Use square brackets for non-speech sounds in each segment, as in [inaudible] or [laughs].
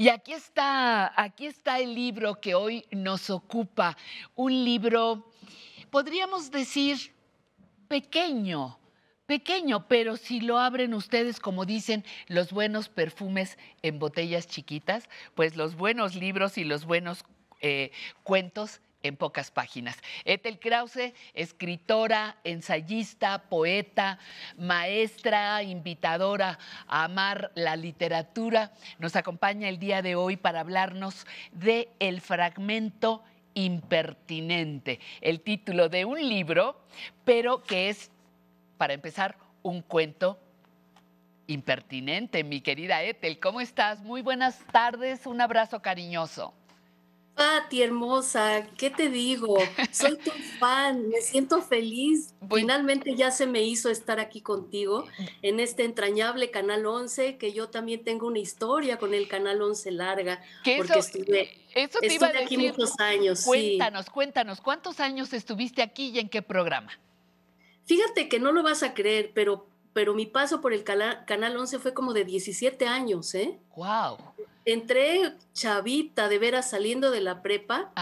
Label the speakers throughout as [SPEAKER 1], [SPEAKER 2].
[SPEAKER 1] Y aquí está, aquí está el libro que hoy nos ocupa, un libro, podríamos decir, pequeño, pequeño, pero si lo abren ustedes, como dicen, los buenos perfumes en botellas chiquitas, pues los buenos libros y los buenos eh, cuentos en pocas páginas. Ethel Krause, escritora, ensayista, poeta, maestra, invitadora a amar la literatura, nos acompaña el día de hoy para hablarnos de El fragmento impertinente, el título de un libro, pero que es, para empezar, un cuento impertinente. Mi querida Ethel, ¿cómo estás? Muy buenas
[SPEAKER 2] tardes, un abrazo cariñoso. Pati hermosa, ¿qué te digo? Soy tu [laughs] fan, me siento feliz. Finalmente ya se me hizo estar aquí contigo en este entrañable Canal 11, que yo también tengo una historia con el Canal 11 larga, porque estuve, eso aquí muchos años. Cuéntanos, cuéntanos, ¿cuántos años estuviste aquí y en qué programa? Fíjate que no lo vas a creer, pero, pero mi paso por el Canal 11 fue como de 17 años, ¿eh? ¡Wow! entré chavita, de veras saliendo de la prepa,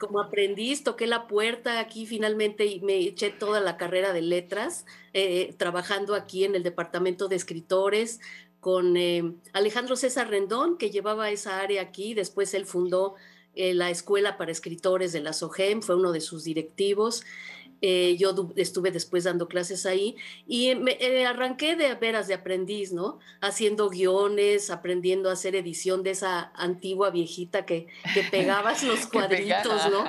[SPEAKER 2] como aprendiz, toqué la puerta aquí finalmente y me eché toda la carrera de letras, eh, trabajando aquí en el departamento de escritores con eh, Alejandro César Rendón, que llevaba esa área aquí, después él fundó eh, la Escuela para Escritores de la SOGEM, fue uno de sus directivos, eh, yo estuve después dando clases ahí y me eh, arranqué de veras de aprendiz, ¿no? Haciendo guiones, aprendiendo a hacer edición de esa antigua viejita que, que [laughs] pegabas los cuadritos, ¿no?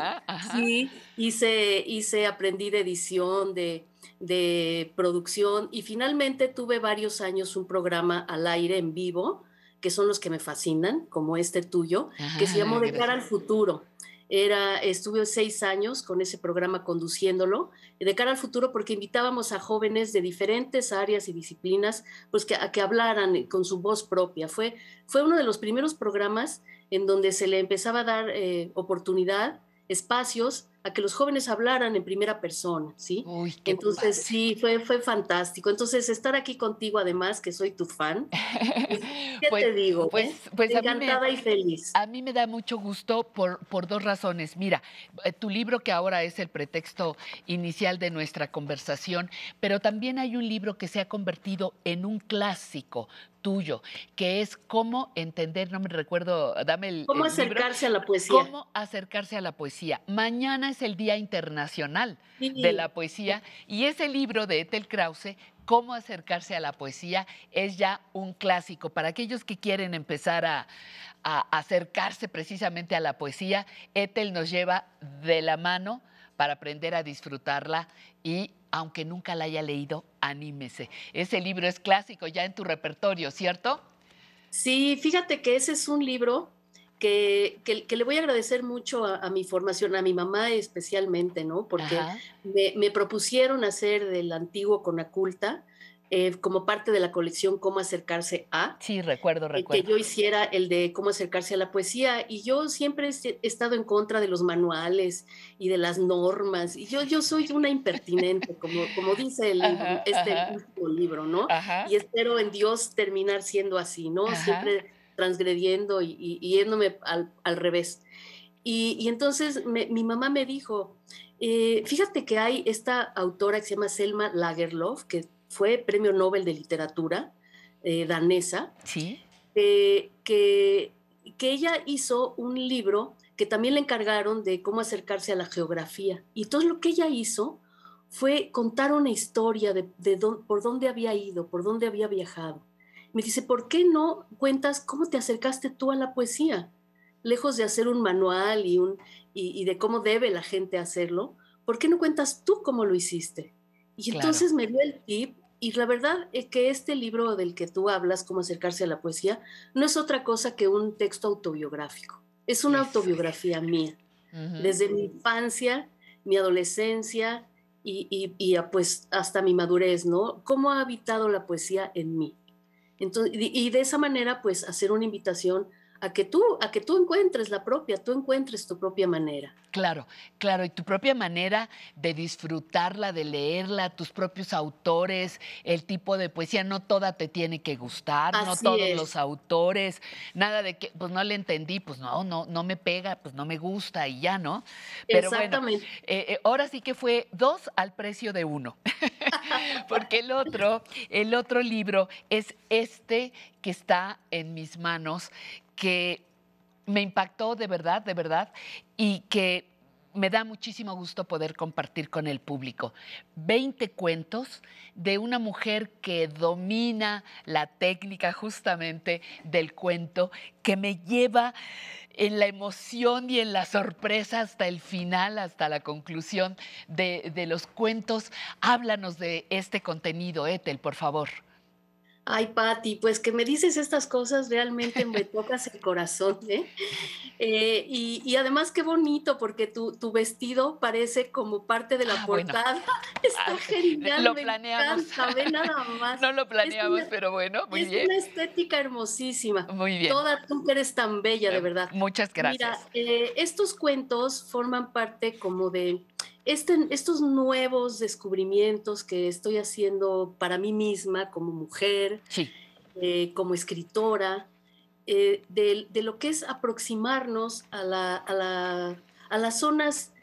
[SPEAKER 2] Sí, hice, hice, aprendí de edición, de, de, producción y finalmente tuve varios años un programa al aire en vivo, que son los que me fascinan, como este tuyo, que se ah, llamó De cara al futuro era, estuve seis años con ese programa conduciéndolo de cara al futuro porque invitábamos a jóvenes de diferentes áreas y disciplinas pues que, a que hablaran con su voz propia. Fue, fue uno de los primeros programas en donde se le empezaba a dar eh, oportunidad, espacios a que los jóvenes hablaran en primera persona, ¿sí? Entonces, sí, fue, fue fantástico. Entonces, estar aquí contigo, además, que soy tu fan, [laughs] pues, ¿qué pues, te digo? Eh? Pues, pues Encantada y
[SPEAKER 1] feliz. A mí me da mucho gusto por, por dos razones. Mira, eh, tu libro que ahora es el pretexto inicial de nuestra conversación, pero también hay un libro que se ha convertido en un clásico tuyo, que es cómo entender, no me recuerdo, dame el... Cómo acercarse a la poesía. Cómo acercarse a la poesía. Mañana es el Día Internacional de la Poesía y ese libro de Ethel Krause, Cómo acercarse a la poesía, es ya un clásico. Para aquellos que quieren empezar a, a acercarse precisamente a la poesía, Ethel nos lleva de la mano para aprender a disfrutarla y aunque nunca la haya leído, anímese. Ese
[SPEAKER 2] libro es clásico ya en tu repertorio, ¿cierto? Sí, fíjate que ese es un libro que, que, le voy a agradecer mucho a, mi formación, a mi mamá especialmente, ¿no? Porque me, me, propusieron hacer del antiguo Conaculta culta eh, como parte de la colección Cómo acercarse a. Sí, recuerdo, eh, recuerdo. que yo hiciera el de Cómo acercarse a la poesía. Y yo siempre he estado en contra de los manuales y de las normas. Y yo, yo soy una impertinente, como, como dice el, este último libro, ¿no? Y espero en Dios terminar siendo así, ¿no? Siempre transgrediendo y, y, yéndome al, revés. Y, entonces mi mamá me dijo, eh, fíjate que hay esta autora que se llama Selma Lagerlof, que fue premio Nobel de literatura eh, danesa, eh, que, que ella hizo un libro que también le encargaron de cómo acercarse a la geografía. Y todo lo que ella hizo fue contar una historia de, por dónde había ido, por dónde había viajado. Me dice, ¿por qué no cuentas cómo te acercaste tú a la poesía? Lejos de hacer un manual y, un, y, de cómo debe la gente hacerlo, ¿por qué no cuentas tú cómo lo hiciste? Y entonces me dio el tip y la verdad es que este libro del que tú hablas, cómo acercarse a la poesía, no es otra cosa que un texto autobiográfico. Es una autobiografía mía. Desde mi infancia, mi adolescencia y, pues hasta mi madurez, ¿no? ¿Cómo ha habitado la poesía en mí? y de esa manera, pues, hacer una invitación a que tú, a que tú encuentres la propia, tú encuentres tu propia manera. Claro, claro, y tu propia
[SPEAKER 1] manera de disfrutarla, de leerla, tus propios autores, el tipo de poesía, no toda te tiene que gustar, no todos los autores, nada de que, pues no le entendí, pues no, no, no me pega, pues no me gusta y ya, ¿no? Exactamente. Eh, eh, ahora sí que fue dos al precio de uno. [laughs] [laughs] Porque el otro, el otro libro es este que está en mis manos, que me impactó de verdad, de verdad, y que me da muchísimo gusto poder compartir con el público. 20 cuentos de una mujer que domina la técnica justamente del cuento, que me lleva en la emoción y en la sorpresa hasta el final, hasta la conclusión de, los cuentos. Háblanos de este contenido, Ethel, por favor.
[SPEAKER 2] Ay, Patti, pues que me dices estas cosas realmente me tocas el corazón, ¿eh? eh y, además qué bonito, porque tu, tu, vestido parece como parte de la ah, portada. [laughs] Está ah, genial, lo planeamos. No
[SPEAKER 1] lo planeamos, pero bueno, muy bien. Es una
[SPEAKER 2] estética hermosísima. Muy bien. Toda tú eres tan bella, de eh, verdad. Muchas gracias. Mira, eh, estos cuentos forman parte como de este, estos nuevos descubrimientos que estoy haciendo para mí misma como mujer, eh, como escritora, eh, de, lo que es aproximarnos a, las zonas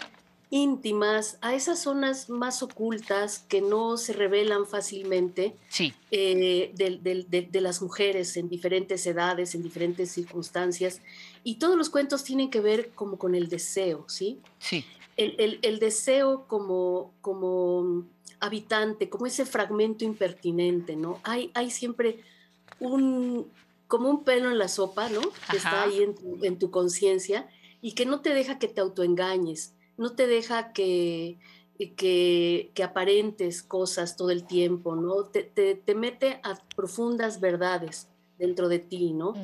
[SPEAKER 2] íntimas, a esas zonas más ocultas que no se revelan fácilmente eh, de, de, las mujeres en diferentes edades, en diferentes circunstancias. Y todos los cuentos tienen que ver como con el deseo, ¿sí? Sí el, deseo como, como habitante, como ese fragmento impertinente, ¿no? Hay, hay siempre un, como un pelo en la sopa, ¿no? Que está ahí en tu, conciencia y que no te deja que te autoengañes, no te deja que, que, aparentes cosas todo el tiempo, ¿no? te, te mete a profundas verdades dentro de ti, ¿no?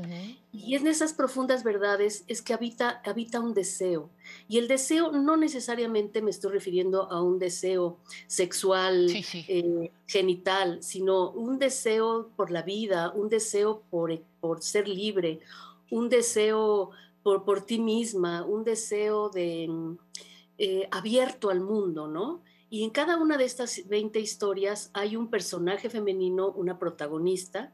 [SPEAKER 2] Y en esas profundas verdades es que habita, habita un deseo. Y el deseo no necesariamente me estoy refiriendo a un deseo sexual, eh, genital, sino un deseo por la vida, un deseo por, e, por ser libre, un deseo por, por ti misma, un deseo de mm, eh, abierto al mundo, ¿no? Y en cada una de estas 20 historias hay un personaje femenino, una protagonista,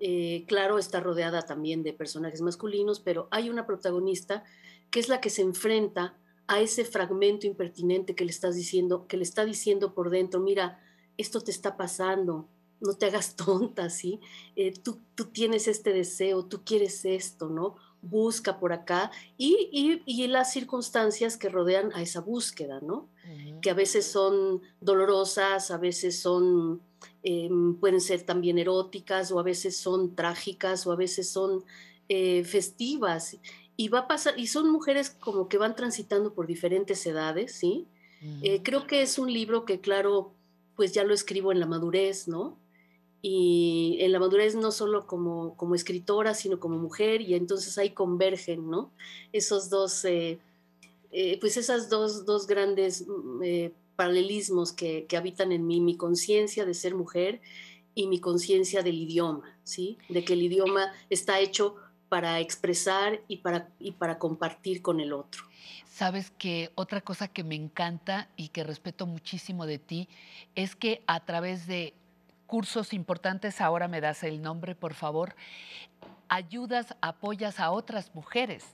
[SPEAKER 2] eh, claro, está rodeada también de personajes masculinos, pero hay una protagonista que es la que se enfrenta a ese fragmento impertinente que le estás diciendo, que le está diciendo por dentro, mira, esto te está pasando, no te hagas [laughs] tonta, ¿sí? Eh, tú, tienes este deseo, tú quieres esto, ¿no? Busca por acá y, y, las circunstancias que rodean a esa búsqueda, ¿no? Que a veces son dolorosas, a veces son Em, pueden ser también eróticas o a veces son trágicas o a veces son eh, festivas y va a pasar y son mujeres como que van transitando por diferentes edades, sí. Eh, mm. creo que es un libro que claro, pues ya lo escribo en la madurez, ¿no? Y en la madurez no solo como, como escritora, sino como mujer, y entonces ahí convergen, ¿no? Esos dos, eh, pues esas dos, dos grandes mm, paralelismos que, habitan en mí, mi conciencia de ser mujer y mi conciencia del idioma, ¿sí? De que el idioma está hecho para expresar y para, y para compartir con el otro.
[SPEAKER 1] Sabes que otra cosa que me encanta y que respeto muchísimo de ti es que a través de cursos importantes, ahora me das el nombre, por favor, ayudas, apoyas a otras mujeres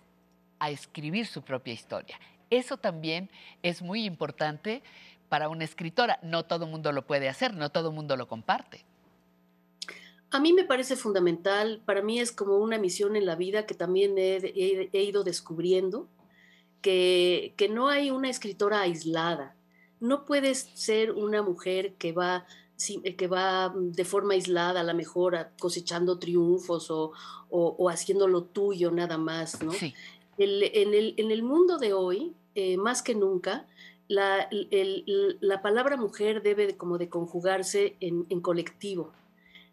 [SPEAKER 1] a escribir su propia historia. Eso también es muy importante para una escritora. No todo el mundo lo puede hacer, no todo el mundo lo comparte.
[SPEAKER 2] A mí me parece fundamental, para mí es como una misión en la vida que también he, ido descubriendo, que, no hay una escritora aislada. No puedes ser una mujer que va, que va de forma aislada, a lo mejor cosechando triunfos o, o, haciendo lo tuyo nada más. ¿no? en, el, en el mundo de hoy, eh, más que nunca, la, palabra mujer debe como de conjugarse en, colectivo.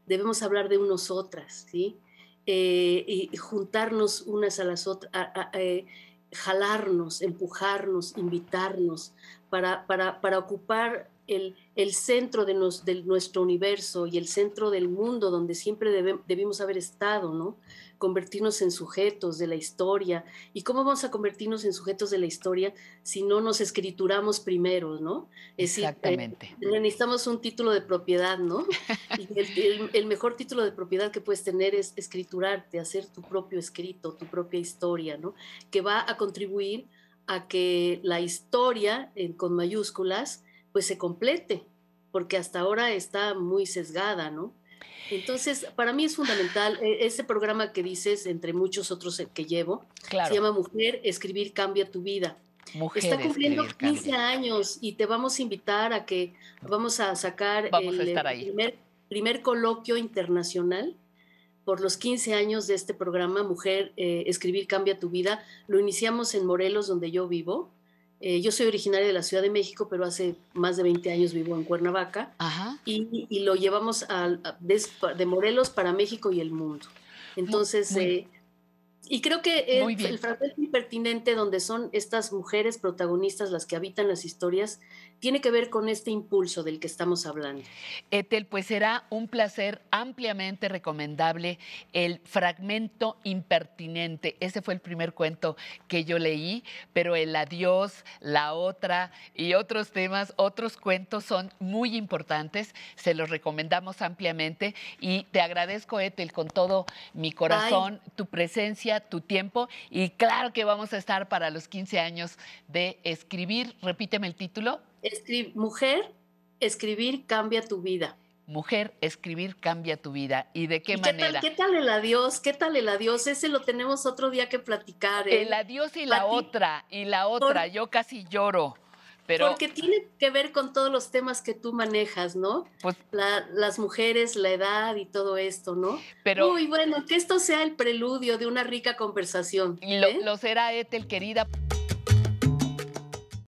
[SPEAKER 2] Debemos hablar de nosotras otras, eh, y juntarnos unas a las otras, eh, jalarnos, empujarnos, invitarnos, para, ocupar el, centro de, nuestro universo y el centro del mundo donde siempre debimos haber estado, ¿no? Convertirnos en sujetos de la historia. ¿Y cómo vamos a convertirnos en sujetos de la historia si no nos escrituramos primero, ¿no? Eh, Exactamente. necesitamos un título de propiedad, ¿no? [laughs] el, mejor título de propiedad que puedes tener es escriturarte, hacer tu propio escrito, tu propia historia, ¿no? Que va a contribuir a que la historia con mayúsculas pues se complete, porque hasta ahora está muy sesgada, ¿no? Entonces, para mí es fundamental ah. eh, ese programa que dices, entre muchos otros eh, que llevo, se llama Mujer, escribir cambia tu vida.
[SPEAKER 1] Está cumpliendo 15
[SPEAKER 2] años y te vamos a invitar a que vamos a sacar el eh, Primer, primer, coloquio internacional por los 15 años de este programa Mujer, eh, Escribir Cambia Tu Vida. Lo iniciamos en Morelos, donde yo vivo. Eh, yo soy originaria de la Ciudad de México, pero hace más de 20 años vivo en Cuernavaca. Y, lo llevamos de, Morelos para México y el mundo. Entonces, eh, y creo que el, el fragmento impertinente donde son estas mujeres protagonistas las que habitan las historias tiene que ver con este impulso del que estamos hablando. Etel, pues será un placer
[SPEAKER 1] ampliamente recomendable el fragmento impertinente. Ese fue el primer cuento que yo leí, pero el adiós, la otra y otros temas, otros cuentos son muy importantes. Se los recomendamos ampliamente y te agradezco, Etel, con todo mi corazón, tu presencia, tu tiempo y claro que vamos a estar para los 15 años de escribir. Repíteme el título
[SPEAKER 2] mujer, escribir cambia tu vida.
[SPEAKER 1] Mujer, escribir cambia tu vida. ¿Y de qué manera? Qué
[SPEAKER 2] tal, el adiós? ¿Qué tal el adiós? Ese lo tenemos otro día que platicar. ¿eh? El adiós y la otra, y la otra. Yo casi lloro. Pero... Porque tiene que ver con todos los temas que tú manejas, ¿no? Pues las mujeres, la edad y todo esto, ¿no? Pero... Uy, bueno, que esto sea el preludio de una rica conversación. Y Lo, ¿eh? lo será, Ethel,
[SPEAKER 1] querida.